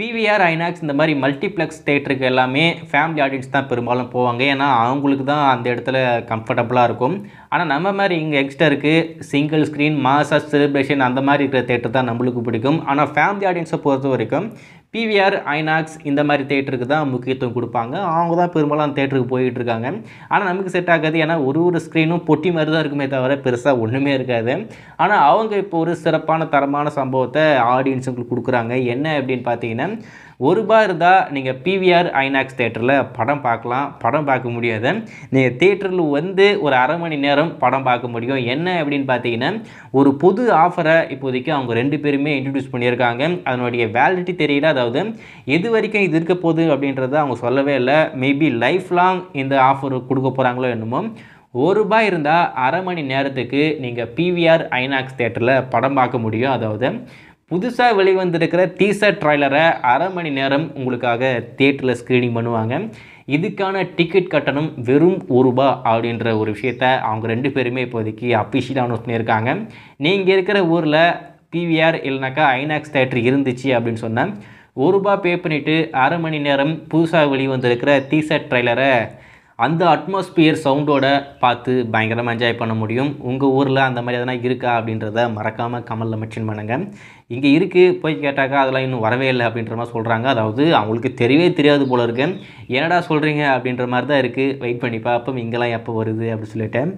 PVR INOX இந்த மாதிரி multiplex தேட்டருக்கு எல்லாமே ஃபேமிலி ஆடியன்ஸ் தான் பெரும்பாலும் போவாங்க ஏன்னா அவங்களுக்கு தான் அந்த இடத்துல கம்ஃபர்டபுளாக இருக்கும் ஆனால் நம்ம மாதிரி இங்கே எக்ஸ்டருக்கு சிங்கிள் ஸ்க்ரீன் மாசஸ் செலிப்ரேஷன் அந்த மாதிரி இருக்கிற தேட்டர் தான் நம்மளுக்கு பிடிக்கும் ஆனால் ஃபேமிலி ஆடியன்ஸை பொறுத்த வரைக்கும் பிவிஆர் ஐநாக்ஸ் இந்த மாதிரி தேட்டருக்கு தான் முக்கியத்துவம் கொடுப்பாங்க அவங்க தான் பெரும்பாலும் தேட்டருக்கு போயிட்டு இருக்காங்க ஆனால் நமக்கு செட் ஆகாது ஏன்னா ஒரு ஒரு ஸ்க்ரீனும் பொட்டி மாதிரி தான் இருக்குமே தவிர பெருசாக ஒன்றுமே இருக்காது ஆனால் அவங்க இப்போ ஒரு சிறப்பான தரமான சம்பவத்தை ஆடியன்ஸுங்களுக்கு கொடுக்குறாங்க என்ன அப்படின்னு பார்த்தீங்கன்னா ஒரு பார் இருந்தால் நீங்கள் பிவிஆர் ஐநாக்ஸ் தேட்டரில் படம் பார்க்கலாம் படம் பார்க்க முடியாது நீங்கள் தேட்டரில் வந்து ஒரு அரை மணி நேரம் படம் பார்க்க முடியும் என்ன அப்படின்னு பார்த்தீங்கன்னா ஒரு பொது ஆஃபரை இப்போதைக்கு அவங்க ரெண்டு பேருமே இன்ட்ரடியூஸ் பண்ணியிருக்காங்க அதனுடைய வேலிட்டி தெரியல அதை அதாவது எது வரைக்கும் இது இருக்க போகுது அப்படின்றத அவங்க சொல்லவே இல்லை மேபி லைஃப் லாங் இந்த ஆஃபர் கொடுக்க போகிறாங்களோ என்னமோ ஒரு ரூபாய் இருந்தால் அரை மணி நேரத்துக்கு நீங்கள் பிவிஆர் ஐநாக்ஸ் தேட்டரில் படம் பார்க்க முடியும் அதாவது புதுசாக வெளிவந்திருக்கிற டீசர் ட்ரைலரை அரை மணி நேரம் உங்களுக்காக தேட்டரில் ஸ்க்ரீனிங் பண்ணுவாங்க இதுக்கான டிக்கெட் கட்டணம் வெறும் ஒரு ரூபா அப்படின்ற ஒரு விஷயத்த அவங்க ரெண்டு பேருமே இப்போதைக்கு அப்ரிஷியேட் அனௌன்ஸ் பண்ணியிருக்காங்க நீங்கள் இருக்கிற ஊரில் பிவிஆர் இல்லைனாக்கா ஐநாக்ஸ் தேட்டர் இருந்துச்சு அப்படின்னு சொன்னால் ஒரு ரூபா பே பண்ணிவிட்டு அரை மணி நேரம் புதுசாக வெளிவந்திருக்கிற டீசர்ட் ட்ரைலரை அந்த அட்மாஸ்பியர் சவுண்டோட பார்த்து பயங்கரமாக என்ஜாய் பண்ண முடியும் உங்கள் ஊரில் அந்த மாதிரி எதனா இருக்கா அப்படின்றத மறக்காமல் கமலில் மென்ஷன் பண்ணுங்கள் இங்கே இருக்குது போய் கேட்டாக்கா அதெல்லாம் இன்னும் வரவே இல்லை அப்படின்ற மாதிரி சொல்கிறாங்க அதாவது அவங்களுக்கு தெரியவே தெரியாது போல இருக்கு என்னடா சொல்கிறீங்க அப்படின்ற மாதிரி தான் இருக்குது வெயிட் பண்ணி பார்ப்போம் இங்கெல்லாம் எப்போ வருது அப்படின்னு சொல்லிவிட்டேன்